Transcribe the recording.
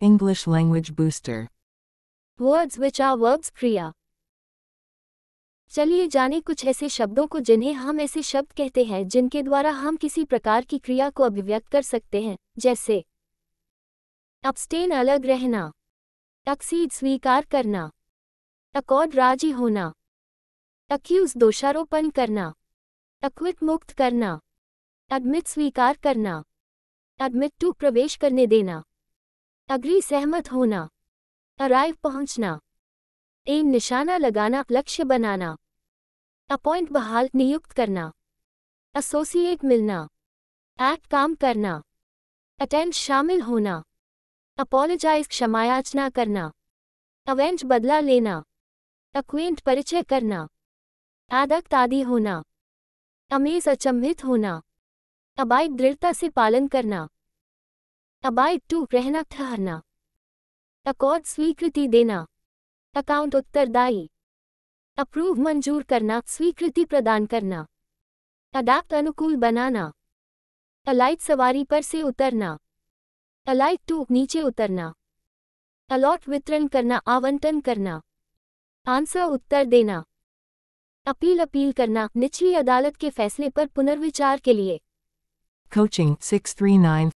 English Language Booster Words which are verbs Kriya चलिए जाने कुछ ऐसे शब्दों को जिन्हें हम ऐसे शब्द कहते हैं जिनके द्वारा हम किसी प्रकार की क्रिया को अभिव्यक्त कर सकते हैं जैसे अपस्टेन अलग रहना अक्सीड स्वीकार करना अकॉर्ड राजी होना अक्यूज दोषारोपण करना अक्विट मुक्त करना एडमिट स्वीकार करना एडमिट टू प्रवेश करने देना अग्री सहमत होना अराइव पहुंचना एम निशाना लगाना लक्ष्य बनाना अपॉइंट बहाल नियुक्त करना एसोसिएट मिलना एक्ट काम करना अटेंड शामिल होना अपोलोजाइज क्षमायाचना करना अवेंज बदला लेना अक्वेंट परिचय करना आदक्त आदि होना अमेज अचंभित होना अबाइट दृढ़ता से पालन करना अबाइड टू रहना ठहरना अकॉर्ड स्वीकृति देना अकाउंट उत्तरदायी अप्रूव मंजूर करना स्वीकृति प्रदान करना अडाप्ट अनुकूल बनाना अलाइट सवारी पर से उतरना अलाइट टू नीचे उतरना अलॉट वितरण करना आवंटन करना आंसर उत्तर देना अपील अपील करना निचली अदालत के फैसले पर पुनर्विचार के लिए कोचिंग सिक्स थ्री नाइन